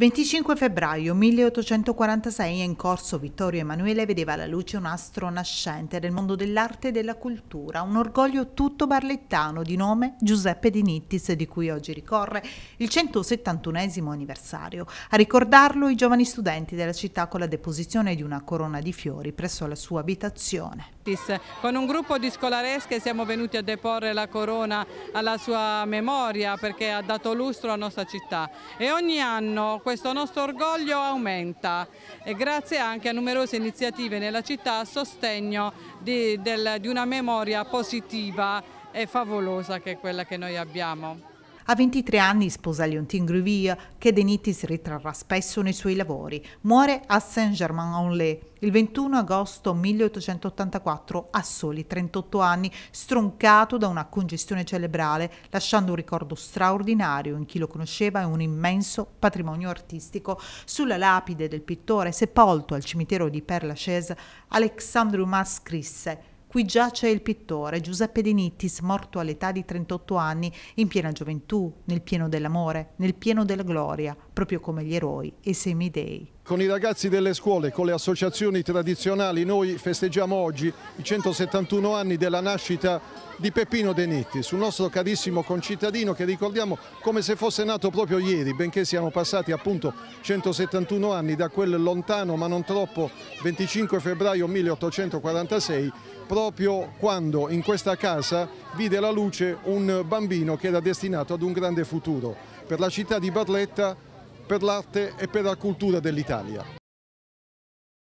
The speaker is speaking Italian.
25 febbraio 1846 in corso Vittorio Emanuele vedeva alla luce un astro nascente del mondo dell'arte e della cultura, un orgoglio tutto barlettano di nome Giuseppe di Nittis, di cui oggi ricorre il 171 anniversario. A ricordarlo i giovani studenti della città con la deposizione di una corona di fiori presso la sua abitazione. Con un gruppo di scolaresche siamo venuti a deporre la corona alla sua memoria perché ha dato lustro alla nostra città e ogni anno questo nostro orgoglio aumenta e grazie anche a numerose iniziative nella città a sostegno di, del, di una memoria positiva e favolosa che è quella che noi abbiamo. A 23 anni sposa Leontine Gruvia, che Denitis ritrarrà spesso nei suoi lavori. Muore a Saint-Germain-en-Laye il 21 agosto 1884 a soli 38 anni, stroncato da una congestione cerebrale, lasciando un ricordo straordinario in chi lo conosceva e un immenso patrimonio artistico. Sulla lapide del pittore, sepolto al cimitero di Père Lachaise, Alexandre Dumas scrisse Qui giace il pittore Giuseppe De Nittis, morto all'età di 38 anni, in piena gioventù, nel pieno dell'amore, nel pieno della gloria, proprio come gli eroi e i semidei. Con i ragazzi delle scuole, con le associazioni tradizionali, noi festeggiamo oggi i 171 anni della nascita di Peppino De Denittis, sul nostro carissimo concittadino che ricordiamo come se fosse nato proprio ieri, benché siano passati appunto 171 anni da quel lontano ma non troppo 25 febbraio 1846, proprio quando in questa casa vide la luce un bambino che era destinato ad un grande futuro. Per la città di Barletta per l'arte e per la cultura dell'Italia.